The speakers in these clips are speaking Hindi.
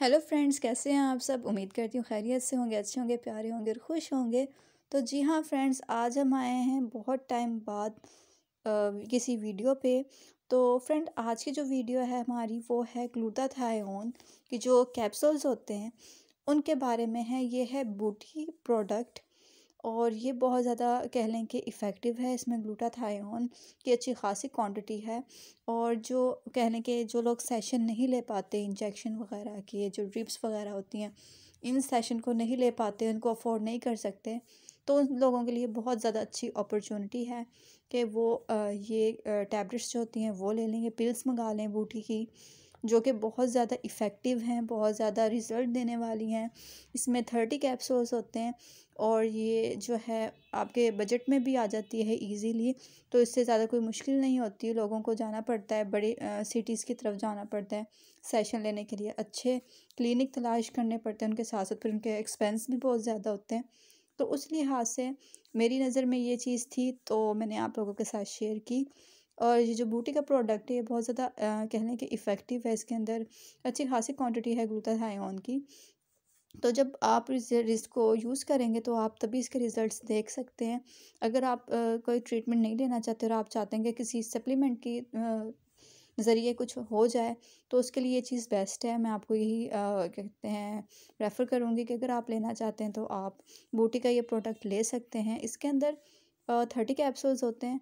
हेलो फ्रेंड्स कैसे हैं आप सब उम्मीद करती हूँ खैरियत से होंगे अच्छे होंगे प्यारे होंगे और खुश होंगे तो जी हाँ फ्रेंड्स आज हम आए हैं बहुत टाइम बाद आ, किसी वीडियो पे तो फ्रेंड आज की जो वीडियो है हमारी वो है थायोन की जो कैप्सूल्स होते हैं उनके बारे में है ये है बूटी प्रोडक्ट और ये बहुत ज़्यादा कह लें कि इफ़ेक्टिव है इसमें ग्लूटाथायोन की अच्छी खासी क्वांटिटी है और जो कह लें कि जो लोग सेशन नहीं ले पाते इंजेक्शन वगैरह के जो ड्रिप्स वगैरह होती हैं इन सेशन को नहीं ले पाते उनको अफोर्ड नहीं कर सकते तो उन लोगों के लिए बहुत ज़्यादा अच्छी अपॉर्चुनिटी है कि वो ये टैबलेट्स जो होती हैं वो ले लेंगे पिल्स मंगा लें बूटी की जो कि बहुत ज़्यादा इफ़ेक्टिव हैं बहुत ज़्यादा रिज़ल्ट देने वाली हैं इसमें थर्टी कैप्सूल्स होते हैं और ये जो है आपके बजट में भी आ जाती है इजीली तो इससे ज़्यादा कोई मुश्किल नहीं होती लोगों को जाना पड़ता है बड़ी सिटीज़ की तरफ जाना पड़ता है सेशन लेने के लिए अच्छे क्लिनिक तलाश करने पड़ते हैं उनके साथ साथ फिर उनके एक्सपेंस भी बहुत ज़्यादा होते हैं तो उस लिहाज से मेरी नज़र में ये चीज़ थी तो मैंने आप लोगों के साथ शेयर की और ये जो बूटी का प्रोडक्ट है ये बहुत ज़्यादा कह लें कि इफ़ेक्टिव है इसके अंदर अच्छी खासी क्वांटिटी है ग्लूटाथायोन की तो जब आप इसको यूज़ करेंगे तो आप तभी इसके रिज़ल्ट्स देख सकते हैं अगर आप आ, कोई ट्रीटमेंट नहीं लेना चाहते और आप चाहते हैं कि किसी सप्लीमेंट की ज़रिए कुछ हो जाए तो उसके लिए ये चीज़ बेस्ट है मैं आपको यही कहते हैं रेफ़र करूँगी कि अगर आप लेना चाहते हैं तो आप बूटी का ये प्रोडक्ट ले सकते हैं इसके अंदर थर्टी कैप्सूल्स होते हैं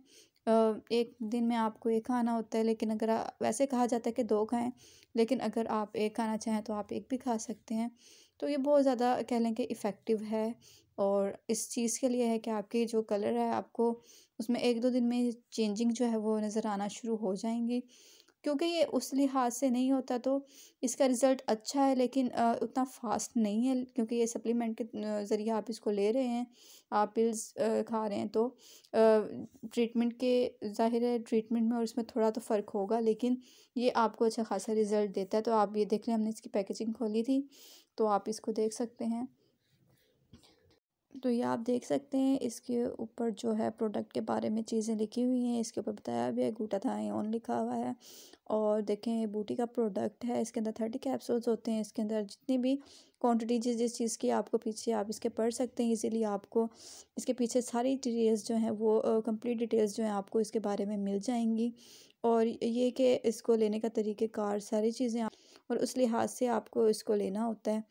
एक दिन में आपको एक खाना होता है लेकिन अगर वैसे कहा जाता है कि दो खाएं लेकिन अगर आप एक खाना चाहें तो आप एक भी खा सकते हैं तो ये बहुत ज़्यादा कह लें कि इफ़ेक्टिव है और इस चीज़ के लिए है कि आपके जो कलर है आपको उसमें एक दो दिन में चेंजिंग जो है वो नज़र आना शुरू हो जाएंगी क्योंकि ये उस लिहाज से नहीं होता तो इसका रिज़ल्ट अच्छा है लेकिन उतना फास्ट नहीं है क्योंकि ये सप्लीमेंट के ज़रिए आप इसको ले रहे हैं आप पिल्स खा रहे हैं तो ट्रीटमेंट के ज़ाहिर है ट्रीटमेंट में और इसमें थोड़ा तो फ़र्क होगा लेकिन ये आपको अच्छा खासा रिज़ल्ट देता है तो आप ये देख लें हमने इसकी पैकेजिंग खोली थी तो आप इसको देख सकते हैं तो ये आप देख सकते हैं इसके ऊपर जो है प्रोडक्ट के बारे में चीज़ें लिखी हुई हैं इसके ऊपर बताया भी है था ऑन लिखा हुआ है और देखें ये बूटी का प्रोडक्ट है इसके अंदर थर्टी कैप्सूल्स होते हैं इसके अंदर जितनी भी क्वांटिटी जिस जिस चीज़ की आपको पीछे आप इसके पढ़ सकते हैं इजीली आपको इसके पीछे सारी डिटेल्स जो हैं वो कंप्लीट डिटेल्स जो हैं आपको इसके बारे में मिल जाएंगी और ये कि इसको लेने का तरीक़ेकार सारी चीज़ें और उस लिहाज से आपको इसको लेना होता है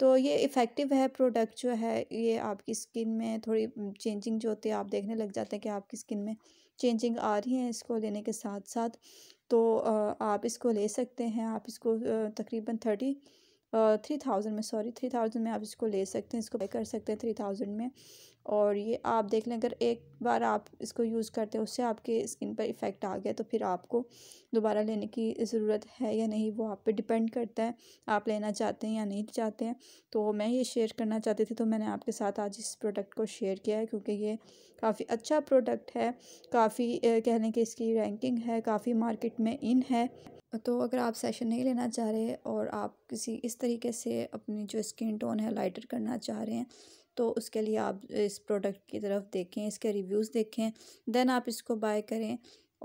तो ये इफ़ेक्टिव है प्रोडक्ट जो है ये आपकी स्किन में थोड़ी चेंजिंग जो होती है आप देखने लग जाते हैं कि आपकी स्किन में चेंजिंग आ रही है इसको लेने के साथ साथ तो आप इसको ले सकते हैं आप इसको तकरीबन थर्टी थ्री थाउजेंड में सॉरी थ्री थाउजेंड में आप इसको ले सकते हैं इसको बाई कर सकते हैं थ्री थाउजेंड में और ये आप देख लें अगर एक बार आप इसको यूज़ करते हैं उससे आपके स्किन पर इफ़ेक्ट आ गया तो फिर आपको दोबारा लेने की ज़रूरत है या नहीं वो आप पे डिपेंड करता है आप लेना चाहते हैं या नहीं चाहते हैं तो मैं ये शेयर करना चाहती थी तो मैंने आपके साथ आज इस प्रोडक्ट को शेयर किया है क्योंकि ये काफ़ी अच्छा प्रोडक्ट है काफ़ी कह लें कि इसकी रैंकिंग है काफ़ी मार्केट में इन है तो अगर आप सेशन नहीं लेना चाह रहे और आप किसी इस तरीके से अपनी जो स्किन टोन है लाइटर करना चाह रहे हैं तो उसके लिए आप इस प्रोडक्ट की तरफ देखें इसके रिव्यूज़ देखें दैन आप इसको बाय करें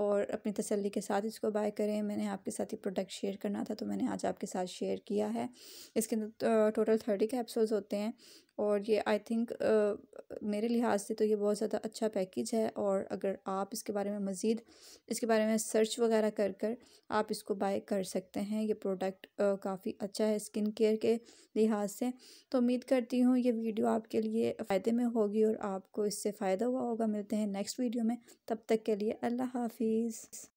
और अपनी तसल्ली के साथ इसको बाय करें मैंने आपके साथ ये प्रोडक्ट शेयर करना था तो मैंने आज आपके साथ शेयर किया है इसके अंदर टोटल थर्टी कैप्सूल्स होते हैं और ये आई थिंक मेरे लिहाज से तो ये बहुत ज़्यादा अच्छा पैकेज है और अगर आप इसके बारे में मज़ीद इसके बारे में सर्च वगैरह कर कर आप इसको बाय कर सकते हैं ये प्रोडक्ट काफ़ी अच्छा है स्किन केयर के लिहाज से तो उम्मीद करती हूँ ये वीडियो आपके लिए फ़ायदे में होगी और आपको इससे फ़ायदा हुआ होगा मिलते हैं नेक्स्ट वीडियो में तब तक के लिए अल्लाह हाफिज़